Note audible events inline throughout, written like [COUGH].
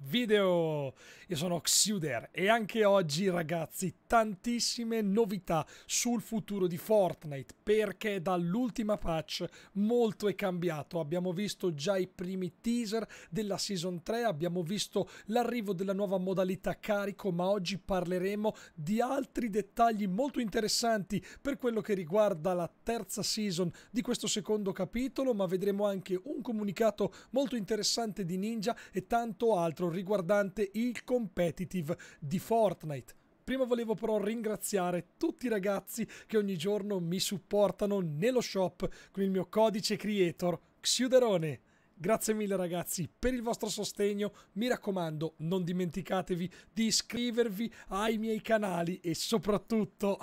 video. Io sono Xuder e anche oggi ragazzi tantissime novità sul futuro di Fortnite perché dall'ultima patch molto è cambiato. Abbiamo visto già i primi teaser della Season 3, abbiamo visto l'arrivo della nuova modalità carico ma oggi parleremo di altri dettagli molto interessanti per quello che riguarda la terza season di questo secondo capitolo ma vedremo anche un comunicato molto interessante di Ninja e tanto altro riguardante il competitive di Fortnite. Prima volevo però ringraziare tutti i ragazzi che ogni giorno mi supportano nello shop con il mio codice creator Xiuderone. Grazie mille ragazzi per il vostro sostegno, mi raccomando non dimenticatevi di iscrivervi ai miei canali e soprattutto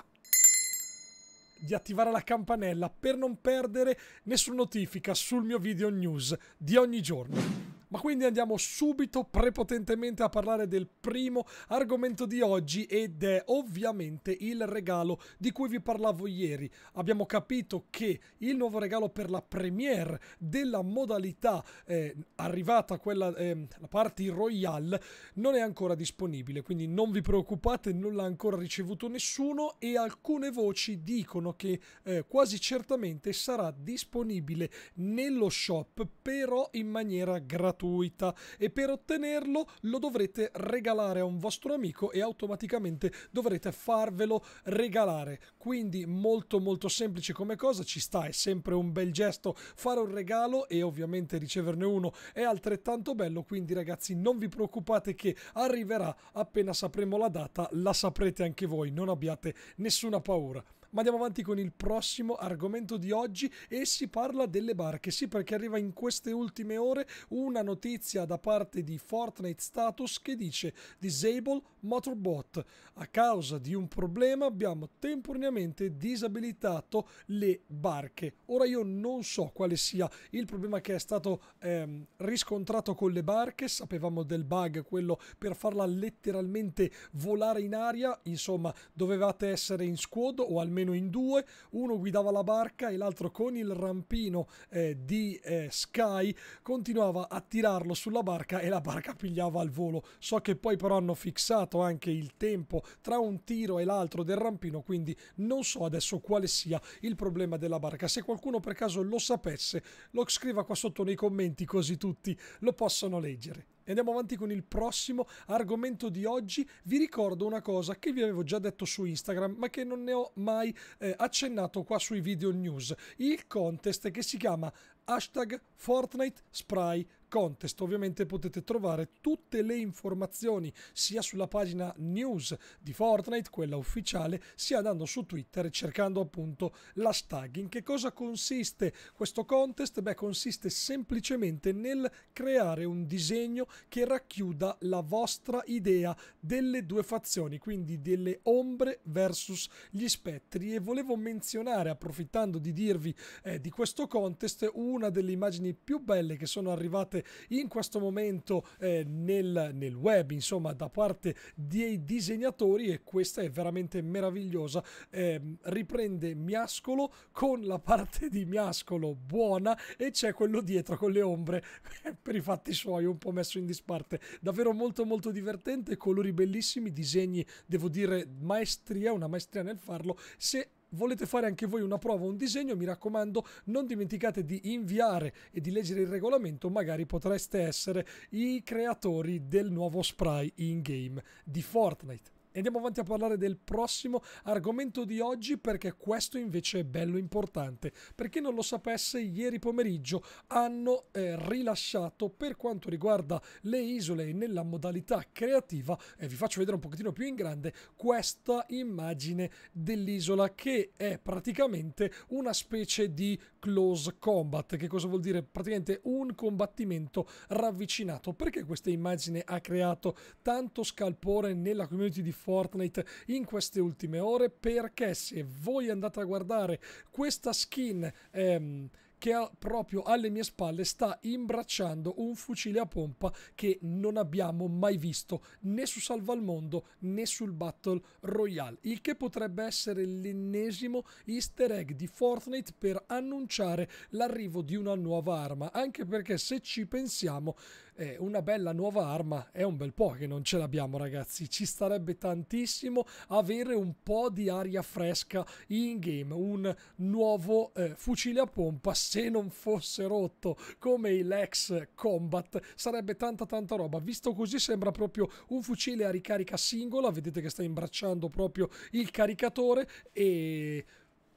di attivare la campanella per non perdere nessuna notifica sul mio video news di ogni giorno. Ma quindi andiamo subito prepotentemente a parlare del primo argomento di oggi ed è ovviamente il regalo di cui vi parlavo ieri. Abbiamo capito che il nuovo regalo per la premiere della modalità eh, arrivata quella eh, la party royale non è ancora disponibile, quindi non vi preoccupate, non l'ha ancora ricevuto nessuno e alcune voci dicono che eh, quasi certamente sarà disponibile nello shop però in maniera gratuita gratuita e per ottenerlo lo dovrete regalare a un vostro amico e automaticamente dovrete farvelo regalare. Quindi molto molto semplice come cosa, ci sta, è sempre un bel gesto fare un regalo e ovviamente riceverne uno è altrettanto bello, quindi ragazzi non vi preoccupate che arriverà appena sapremo la data, la saprete anche voi, non abbiate nessuna paura. Ma andiamo avanti con il prossimo argomento di oggi e si parla delle barche. Sì, perché arriva in queste ultime ore una notizia da parte di Fortnite Status che dice Disable Motorbot. A causa di un problema abbiamo temporaneamente disabilitato le barche. Ora io non so quale sia il problema che è stato ehm, riscontrato con le barche, sapevamo del bug, quello per farla letteralmente volare in aria, insomma dovevate essere in squad o almeno almeno in due, uno guidava la barca e l'altro con il rampino eh, di eh, Sky continuava a tirarlo sulla barca e la barca pigliava al volo. So che poi però hanno fissato anche il tempo tra un tiro e l'altro del rampino, quindi non so adesso quale sia il problema della barca. Se qualcuno per caso lo sapesse, lo scriva qua sotto nei commenti così tutti lo possono leggere. Andiamo avanti con il prossimo argomento di oggi. Vi ricordo una cosa che vi avevo già detto su Instagram, ma che non ne ho mai eh, accennato qua sui video news. Il contest che si chiama hashtag Fortnite Spray contest ovviamente potete trovare tutte le informazioni sia sulla pagina news di Fortnite, quella ufficiale, sia andando su Twitter e cercando appunto l'hashtag. In che cosa consiste questo contest? Beh, consiste semplicemente nel creare un disegno che racchiuda la vostra idea delle due fazioni, quindi delle ombre versus gli spettri e volevo menzionare approfittando di dirvi eh, di questo contest una delle immagini più belle che sono arrivate in questo momento eh, nel, nel, web, insomma, da parte dei disegnatori e questa è veramente meravigliosa. Eh, riprende Miascolo con la parte di Miascolo buona e c'è quello dietro con le ombre [LAUGHS] per i fatti suoi, un po' messo in disparte. Davvero molto molto divertente, colori bellissimi, disegni, devo dire, maestria, una maestria nel farlo. Se volete fare anche voi una prova o un disegno, mi raccomando, non dimenticate di inviare e di leggere il regolamento, magari potreste essere i creatori del nuovo spray in game di Fortnite andiamo avanti a parlare del prossimo argomento di oggi perché questo invece è bello importante. Per chi non lo sapesse, ieri pomeriggio hanno eh, rilasciato per quanto riguarda le isole nella modalità creativa, e eh, vi faccio vedere un pochettino più in grande, questa immagine dell'isola che è praticamente una specie di close combat. Che cosa vuol dire? Praticamente un combattimento ravvicinato. Perché questa immagine ha creato tanto scalpore nella community di Fortnite in queste ultime ore perché se voi andate a guardare questa skin ehm, che ha proprio alle mie spalle sta imbracciando un fucile a pompa che non abbiamo mai visto né su Salva al Mondo né sul Battle Royale, il che potrebbe essere l'ennesimo easter egg di Fortnite per annunciare l'arrivo di una nuova arma, anche perché se ci pensiamo eh, una bella nuova arma è un bel po' che non ce l'abbiamo ragazzi, ci starebbe tantissimo avere un po' di aria fresca in game, un nuovo eh, fucile a pompa se non fosse rotto come il ex Combat, sarebbe tanta tanta roba, visto così sembra proprio un fucile a ricarica singola, vedete che sta imbracciando proprio il caricatore e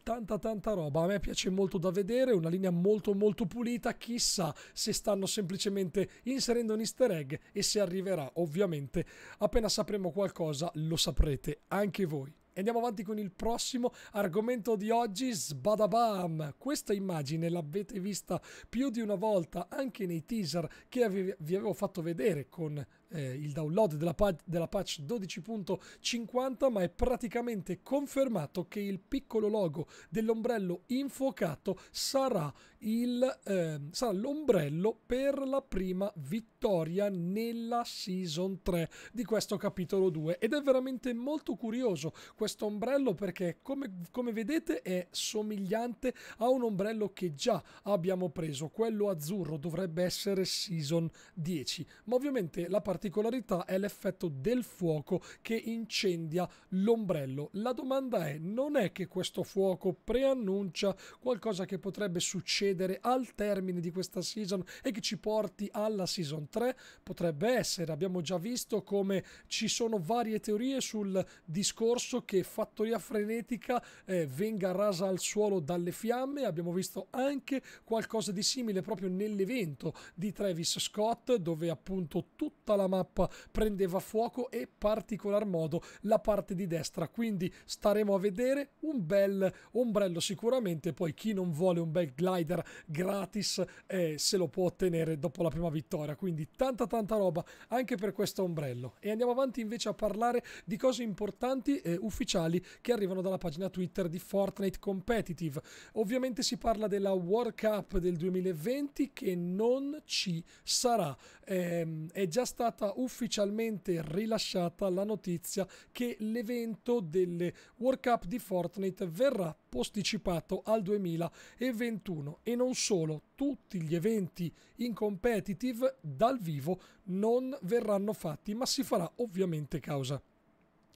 tanta tanta roba. A me piace molto da vedere, una linea molto molto pulita, chissà se stanno semplicemente inserendo un easter egg e se arriverà, ovviamente, appena sapremo qualcosa lo saprete anche voi. Andiamo avanti con il prossimo argomento di oggi, sbadabam! Questa immagine l'avete vista più di una volta anche nei teaser che vi avevo fatto vedere con eh, il download della, della patch 12.50, ma è praticamente confermato che il piccolo logo dell'ombrello infuocato sarà il, eh, sarà l'ombrello per la prima vittoria nella season 3 di questo capitolo 2 ed è veramente molto curioso questo ombrello perché come, come vedete è somigliante a un ombrello che già abbiamo preso quello azzurro dovrebbe essere season 10 ma ovviamente la particolarità è l'effetto del fuoco che incendia l'ombrello la domanda è non è che questo fuoco preannuncia qualcosa che potrebbe succedere succedere al termine di questa season e che ci porti alla season 3 potrebbe essere. Abbiamo già visto come ci sono varie teorie sul discorso che Fattoria Frenetica eh, venga rasa al suolo dalle fiamme. Abbiamo visto anche qualcosa di simile proprio nell'evento di Travis Scott dove appunto tutta la mappa prendeva fuoco e particolar modo la parte di destra. Quindi staremo a vedere un bel ombrello sicuramente, poi chi non vuole un bel glider Warrior gratis e se lo può ottenere dopo la prima vittoria. Quindi tanta tanta roba anche per questo ombrello. E andiamo avanti invece a parlare di cose importanti e ufficiali che arrivano dalla pagina Twitter di Fortnite Competitive. Ovviamente si parla della World Cup del 2020 che non ci sarà. Ehm, è già stata ufficialmente rilasciata la notizia che l'evento delle World Cup di Fortnite verrà posticipato al 2021 e non solo, tutti gli eventi in competitive dal vivo non verranno fatti, ma si farà ovviamente causa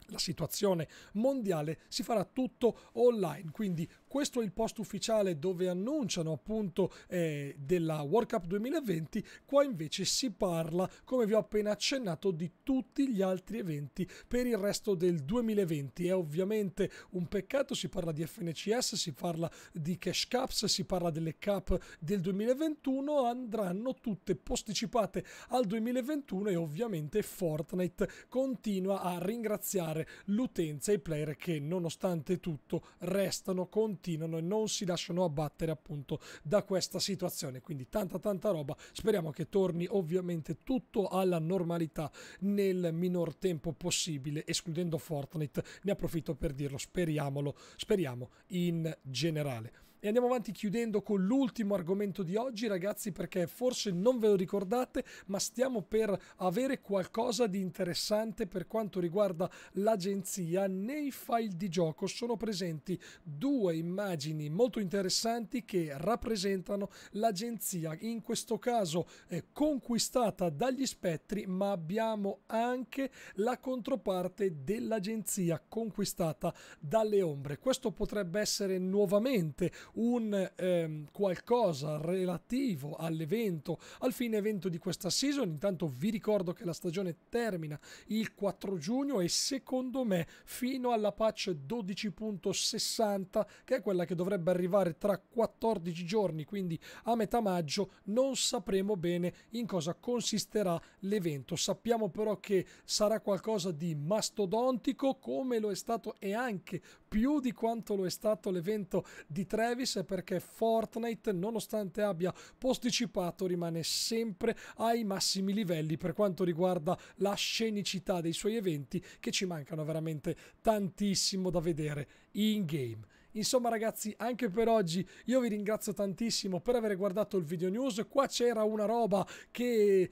la situazione mondiale si farà tutto online quindi questo è il post ufficiale dove annunciano appunto eh, della World Cup 2020 qua invece si parla come vi ho appena accennato di tutti gli altri eventi per il resto del 2020 è ovviamente un peccato si parla di FNCS si parla di Cash Cups si parla delle Cup del 2021 andranno tutte posticipate al 2021 e ovviamente Fortnite continua a ringraziare aiutare l'utenza e i player che nonostante tutto restano, continuano e non si lasciano abbattere appunto da questa situazione. Quindi tanta tanta roba, speriamo che torni ovviamente tutto alla normalità nel minor tempo possibile, escludendo Fortnite, ne approfitto per dirlo, speriamolo, speriamo in generale. E andiamo avanti chiudendo con l'ultimo argomento di oggi, ragazzi, perché forse non ve lo ricordate, ma stiamo per avere qualcosa di interessante per quanto riguarda l'agenzia. Nei file di gioco sono presenti due immagini molto interessanti che rappresentano l'agenzia, in questo caso eh, conquistata dagli spettri, ma abbiamo anche la controparte dell'agenzia conquistata dalle ombre. Questo potrebbe essere nuovamente un ehm, qualcosa relativo all'evento, al fine evento di questa season. Intanto vi ricordo che la stagione termina il 4 giugno e secondo me fino alla patch 12.60, che è quella che dovrebbe arrivare tra 14 giorni, quindi a metà maggio, non sapremo bene in cosa consisterà l'evento. Sappiamo però che sarà qualcosa di mastodontico come lo è stato e anche più di quanto lo è stato l'evento di Trevi service perché Fortnite nonostante abbia posticipato rimane sempre ai massimi livelli per quanto riguarda la scenicità dei suoi eventi che ci mancano veramente tantissimo da vedere in game. Insomma ragazzi, anche per oggi io vi ringrazio tantissimo per aver guardato il video news. Qua c'era una roba che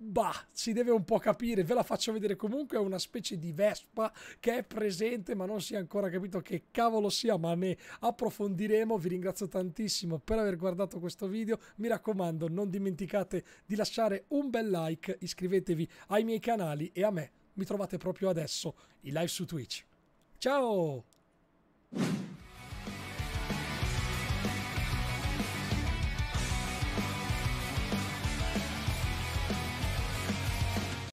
bah, si deve un po' capire, ve la faccio vedere comunque, è una specie di Vespa che è presente ma non si è ancora capito che cavolo sia, ma ne approfondiremo, vi ringrazio tantissimo per aver guardato questo video, mi raccomando non dimenticate di lasciare un bel like, iscrivetevi ai miei canali e a me mi trovate proprio adesso in live su Twitch. Ciao!